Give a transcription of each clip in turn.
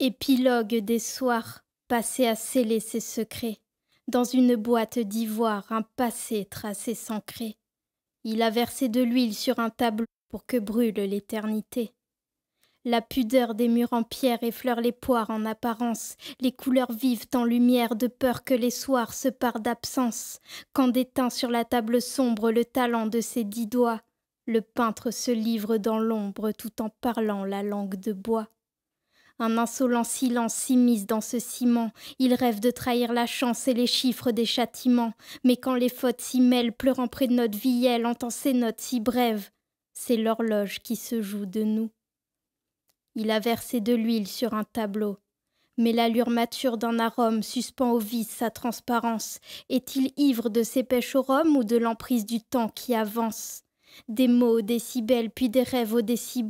Épilogue des soirs passé à sceller ses secrets. Dans une boîte d'ivoire, un passé tracé sans craie. Il a versé de l'huile sur un tableau pour que brûle l'éternité. La pudeur des murs en pierre effleure les poires en apparence, les couleurs vivent en lumière de peur que les soirs se parent d'absence, quand déteint sur la table sombre le talent de ses dix doigts, le peintre se livre dans l'ombre tout en parlant la langue de bois. Un insolent silence s'immise dans ce ciment. Il rêve de trahir la chance et les chiffres des châtiments. Mais quand les fautes s'y mêlent, pleurant près de notre vie, entend ces notes si brèves. C'est l'horloge qui se joue de nous. Il a versé de l'huile sur un tableau. Mais l'allure mature d'un arôme suspend au vice sa transparence. Est-il ivre de ses pêches au rhum ou de l'emprise du temps qui avance des mots, des si puis des rêves aux des si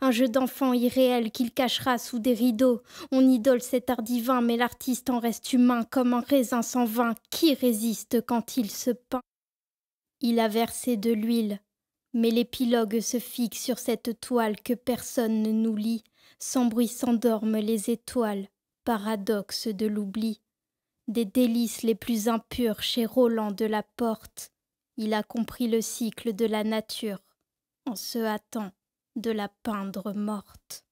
un jeu d'enfant irréel qu'il cachera sous des rideaux. On idole cet art divin, mais l'artiste en reste humain comme un raisin sans vin qui résiste quand il se peint. Il a versé de l'huile, mais l'épilogue se fixe sur cette toile que personne ne nous lit. Sans bruit s'endorment les étoiles, paradoxe de l'oubli. Des délices les plus impures chez Roland de la Porte il a compris le cycle de la nature en se hâtant de la peindre morte.